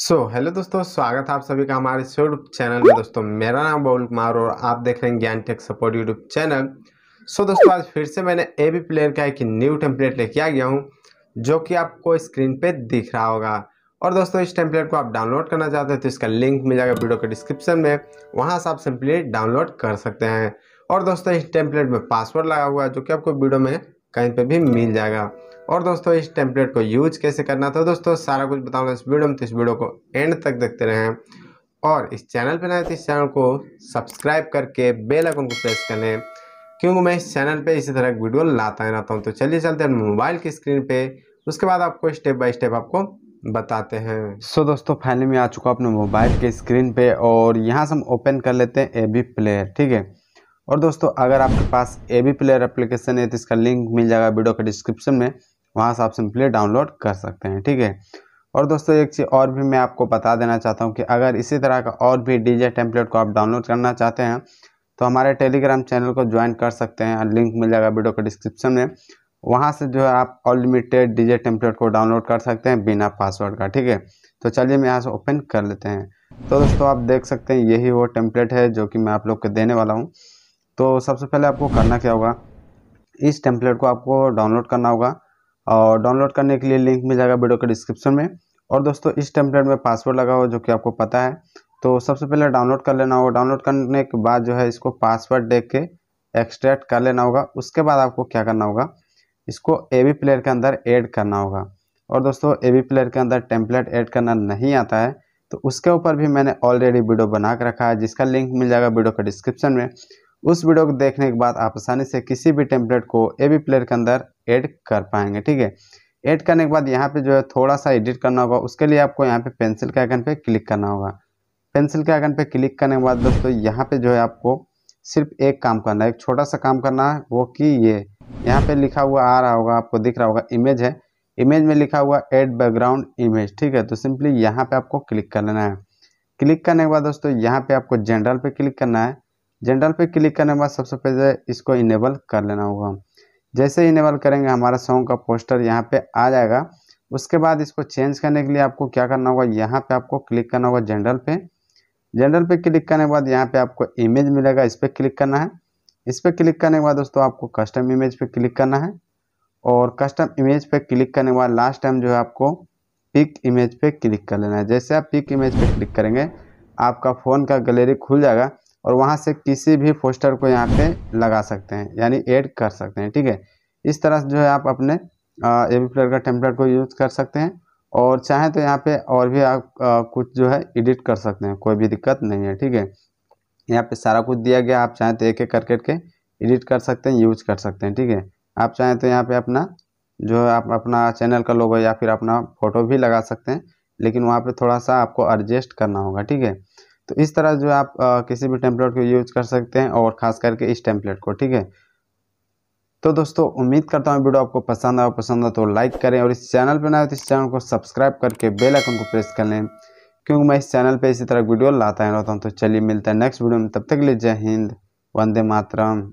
सो so, hello दोस्तों स्वागत है आप सभी का हमारे यूट्यूब चैनल में दोस्तों मेरा नाम बहुल कुमार और आप देख रहे हैं Gyan tech support YouTube channel so so, दोस्तों आज फिर से मैंने ए बी प्लेयर का एक न्यू टेम्पलेट लेके आ गया हूँ जो कि आपको स्क्रीन पे दिख रहा होगा और दोस्तों इस टेम्पलेट को आप डाउनलोड करना चाहते हैं तो इसका लिंक मिल जाएगा वीडियो के डिस्क्रिप्शन में वहाँ से आप सिंपली डाउनलोड कर सकते हैं और दोस्तों इस टेम्पलेट में पासवर्ड लगा हुआ है जो कि आपको वीडियो में कहीं पे भी मिल जाएगा और दोस्तों इस टेम्पलेट को यूज कैसे करना था दोस्तों सारा कुछ बताऊंगा इस वीडियो में तो इस वीडियो को एंड तक देखते रहें और इस चैनल पर ना तो इस चैनल को सब्सक्राइब करके बेल आइकन को प्रेस कर लें क्योंकि मैं इस चैनल पे इसी तरह वीडियो लाता ही रहता हूँ तो चलिए चलते हैं मोबाइल की स्क्रीन पे उसके बाद आपको स्टेप बाय स्टेप आपको बताते हैं सो so, दोस्तों फाइनली मैं आ चुका हूँ अपने मोबाइल के स्क्रीन पे और यहाँ से हम ओपन कर लेते हैं ए बी प्लेयर ठीक है और दोस्तों अगर आपके पास ए बी प्लेयर एप्लीकेशन है तो इसका लिंक मिल जाएगा वीडियो के डिस्क्रिप्शन में वहाँ से आप सिंपली डाउनलोड कर सकते हैं ठीक है और दोस्तों एक चीज़ और भी मैं आपको बता देना चाहता हूँ कि अगर इसी तरह का और भी डीजे टेम्पलेट को आप डाउनलोड करना चाहते हैं तो हमारे टेलीग्राम चैनल को ज्वाइन कर सकते हैं लिंक मिल जाएगा वीडियो के डिस्क्रिप्शन में वहाँ से जो है आप अनलिमिटेड डीजे टेम्पलेट को डाउनलोड कर सकते हैं बिना पासवर्ड का ठीक है तो चलिए मैं यहाँ से ओपन कर लेते हैं तो दोस्तों आप देख सकते हैं यही वो टेम्पलेट है जो कि मैं आप लोग को देने वाला हूँ तो सबसे पहले आपको करना क्या होगा इस टेम्पलेट को आपको डाउनलोड करना होगा और डाउनलोड करने के लिए लिंक मिल जाएगा वीडियो के डिस्क्रिप्शन में और दोस्तों इस टेम्पलेट में पासवर्ड लगा हुआ जो कि आपको पता है तो सबसे पहले डाउनलोड कर लेना होगा डाउनलोड करने के बाद जो है इसको पासवर्ड देख के एक्सट्रैक्ट कर लेना होगा उसके बाद आपको क्या करना होगा इसको ए बी प्लेयर के अंदर ऐड करना होगा और दोस्तों ए बी प्लेयर के अंदर टेम्पलेट ऐड करना नहीं आता है तो उसके ऊपर भी मैंने ऑलरेडी वीडियो बना के रखा है जिसका लिंक मिल जाएगा वीडियो के डिस्क्रिप्शन में उस वीडियो को देखने के बाद आप आसानी से किसी भी टेम्पलेट को ए बी प्लेयर के अंदर ऐड कर पाएंगे ठीक है ऐड करने के बाद यहाँ पे जो है थोड़ा सा एडिट करना होगा उसके लिए आपको यहाँ पे पेंसिल के आइकन पे क्लिक करना होगा पेंसिल के आइकन पे क्लिक करने के बाद दोस्तों यहाँ पे जो है आपको सिर्फ एक काम करना है एक छोटा सा काम करना है वो कि ये यहाँ पे लिखा हुआ आ रहा होगा आपको दिख रहा होगा इमेज है इमेज में लिखा हुआ एड बैकग्राउंड इमेज ठीक है तो सिंपली यहाँ पे आपको क्लिक कर लेना है क्लिक करने के बाद दोस्तों यहाँ पे आपको जनरल पे क्लिक करना है जनरल पे क्लिक करने के बाद सबसे पहले इसको इनेबल कर लेना होगा जैसे इनेबल करेंगे हमारा सॉन्ग का पोस्टर यहाँ पे आ जाएगा उसके बाद इसको चेंज करने के लिए आपको क्या करना होगा यहाँ पे आपको क्लिक करना होगा जनरल पे जनरल पे क्लिक करने के बाद यहाँ पे आपको इमेज मिलेगा इस पर क्लिक करना है इस पर क्लिक करने के बाद दोस्तों आपको कस्टम इमेज पे क्लिक करना है और कस्टम इमेज पे क्लिक करने के बाद लास्ट टाइम जो है आपको पिक इमेज पे क्लिक कर लेना है जैसे आप पिक इमेज पे क्लिक करेंगे आपका फ़ोन का गैलरी खुल जाएगा और वहाँ से किसी भी पोस्टर को यहाँ पे लगा सकते हैं यानी ऐड कर सकते हैं ठीक है इस तरह से जो है आप अपने ए बी प्लेयर का टेम्पलेट को यूज़ कर सकते हैं और चाहें तो यहाँ पे और भी आप आ, कुछ जो है एडिट कर सकते हैं कोई भी दिक्कत नहीं है ठीक है यहाँ पे सारा कुछ दिया गया आप चाहें तो एक एक करके के एडिट कर सकते हैं यूज कर सकते हैं ठीक है आप चाहें तो यहाँ पे अपना जो है आप अपना चैनल का लोगो या फिर अपना फ़ोटो भी लगा सकते हैं लेकिन वहाँ पे थोड़ा सा आपको एडजस्ट करना होगा ठीक है तो इस तरह जो आप आ, किसी भी टेम्पलेट को यूज कर सकते हैं और ख़ास करके इस टेम्पलेट को ठीक है तो दोस्तों उम्मीद करता हूँ वीडियो आपको पसंद आया पसंद आया तो लाइक करें और इस चैनल पर ना तो इस चैनल को सब्सक्राइब करके बेल आइकन को प्रेस कर लें क्योंकि मैं इस चैनल पे इसी तरह वीडियो लाता रहता हूँ तो चलिए मिलता है नेक्स्ट वीडियो में तब तक लिए जय हिंद वंदे मातरम